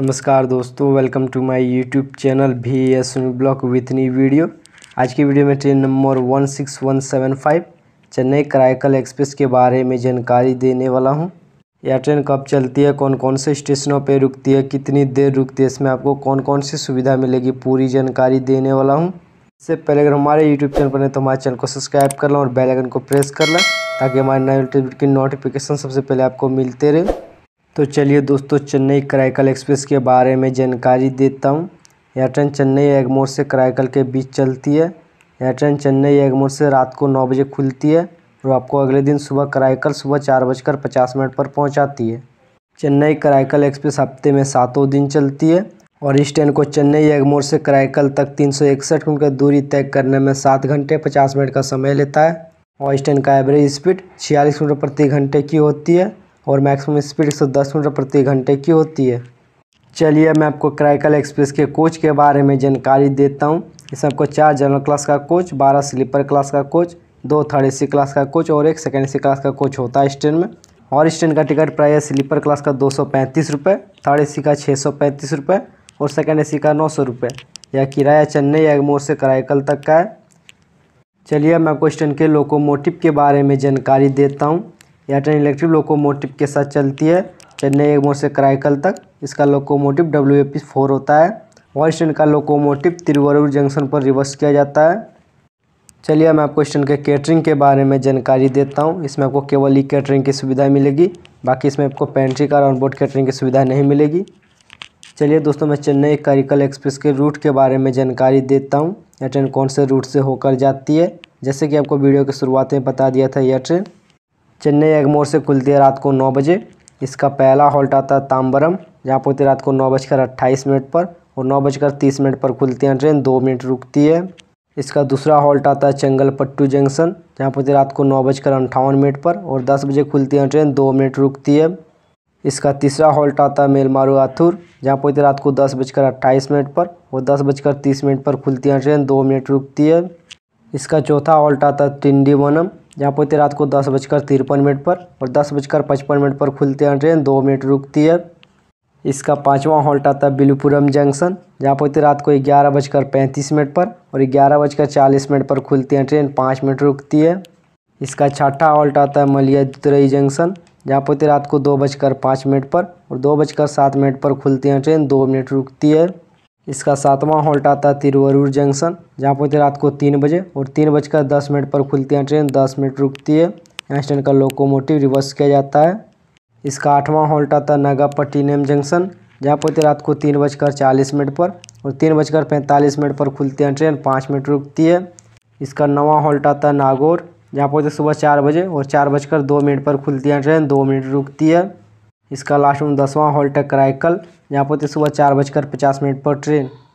नमस्कार दोस्तों welcome to my YouTube channel B S vlog with नी वीडियो आज की वीडियो में train number one one six seven five Chennai Karaikal express के बारे में जानकारी देने वाला हूं यह ट्रेन कब चलती है कौन कौन से स्टेशनों पर रुकती है कितनी देर रुकती है इसमें आपको कौन कौन सी सुविधा मिलेगी पूरी जानकारी देने वाला हूँ इससे पहले अगर हमारे यूट्यूब चैनल पर नहीं तो हमारे चैनल को सब्सक्राइब कर लें और बेलाइकन को प्रेस कर लें ताकि हमारे नए की नोटिफिकेशन सबसे पहले आपको मिलते रहे तो चलिए दोस्तों चेन्नई क्राइकल एक्सप्रेस के बारे में जानकारी देता हूँ यह ट्रेन चेन्नई एगमोर से क्राइकल के बीच चलती है यह ट्रेन चेन्नई एगमोर से रात को नौ बजे खुलती है और आपको अगले दिन सुबह क्राइकल सुबह चार बजकर पचास मिनट पर पहुँचाती है चेन्नई क्राइकल एक्सप्रेस हफ्ते में सातों दिन चलती है और इस ट्रेन को चेन्नई एगमोर से क्राइकल तक तीन सौ इकसठ किलोमीटर दूरी तय करने में सात घंटे पचास मिनट का समय लेता है और इस ट्रेन का एवरेज स्पीड छियालीस किलोमीटर प्रति घंटे की होती है और मैक्सिमम स्पीड एक दस मीटर प्रति घंटे की होती है चलिए मैं आपको क्राइकल एक्सप्रेस के कोच के बारे में जानकारी देता हूँ इसमें आपको चार जनरल क्लास का कोच बारह स्लीपर क्लास का कोच दो थर्ड ए क्लास का कोच और एक सेकेंड ए क्लास का कोच होता है स्टैंड में और ट्रेन का टिकट प्राइस है स्लीपर क्लास का दो सौ पैंतीस रुपये थर्ड ए का छः सौ पैंतीस रुपये और सेकेंड ए का नौ सौ रुपये यह किराया चेन्नई एगमोर से कराइकल तक का है चलिए मैं आपको स्टैंड के लोकोमोटिव के बारे में जानकारी देता हूँ यह ट्रेन इलेक्ट्रिक लोकोमोटिव के साथ चलती है चेन्नई एगमोर से कराईकल तक इसका locomotive W A P four होता है और स्टैंड का लोकोमोटिव तिरुवरूर जंक्शन पर रिवर्स किया जाता है चलिए मैं आपको स्टैंड के कैटरिंग के बारे में जानकारी देता हूँ इसमें आपको केवल ई कैटरिंग की सुविधा मिलेगी बाकी इसमें आपको पेंट्री का ऑनबोर्ड बोर्ड कैटरिंग की सुविधा नहीं मिलेगी चलिए दोस्तों मैं चेन्नई कारिकल एक्सप्रेस के रूट के बारे में जानकारी देता हूँ यह ट्रेन कौन से रूट से होकर जाती है जैसे कि आपको वीडियो की शुरुआत में बता दिया था यह ट्रेन चेन्नई एगमोर से खुलती है रात को नौ बजे इसका पहला हॉल्ट आता है ताम्बरम जहाँ पर रात को नौ बजकर अट्ठाईस मिनट पर और नौ बजकर तीस मिनट पर खुलती है ट्रेन दो मिनट रुकती है इसका दूसरा हॉल्ट आता है चंगलपट्टू जंक्शन जहाँ पर रात को नौ बजकर अंठावन मिनट पर और दस बजे खुलती है ट्रेन दो मिनट रुकती है इसका तीसरा हॉल्ट आता है मेलमारू आथुर जहाँ पर रात को दस बजकर अट्ठाईस मिनट पर और दस बजकर तीस मिनट पर खुलती है ट्रेन दो मिनट रुकती है इसका चौथा हॉल्ट आता है तिंडीवनम जहाँ पहुँचते रात को दस बजकर तिरपन मिनट पर और दस बजकर पचपन मिनट पर खुलती है ट्रेन दो मिनट रुकती है इसका पाँचवा हॉल्ट आता है बिलुपुरम जंक्शन जहाँ पहुँचते रात को ग्यारह बजकर पैंतीस मिनट पर और ग्यारह बजकर चालीस मिनट पर खुलती है ट्रेन पाँच मिनट रुकती है इसका छठा हॉल्ट आता है मलियादुतरई जंक्शन जहाँ पहुँचते रात को दो बजकर पाँच मिनट पर और दो बजकर सात मिनट पर खुलती है ट्रेन दो मिनट रुकती है इसका सातवां हॉल्ट आता है तिरुवरूर जंक्शन जहाँ पहुँचते रात को तीन बजे और तीन बजकर दस मिनट पर खुलती है ट्रेन दस मिनट रुकती है यहाँ स्टैंड का लोकोमोटिव रिवर्स किया जाता है इसका आठवां हॉल्ट आता है नागापट्टिनम जंक्शन जहाँ पहुँचते रात को तीन बजकर चालीस मिनट पर और तीन बजकर पैंतालीस मिनट पर खुलती है ट्रेन पाँच मिनट रुकती है इसका नवा हॉल्ट आता है नागौर जहाँ पहुँचते सुबह चार बजे और चार बजकर दो मिनट पर खुलती है ट्रेन दो मिनट रुकती है इसका लास्ट में दसवां हॉल्ट है कल यहाँ पर सुबह चार बजकर पचास मिनट पर ट्रेन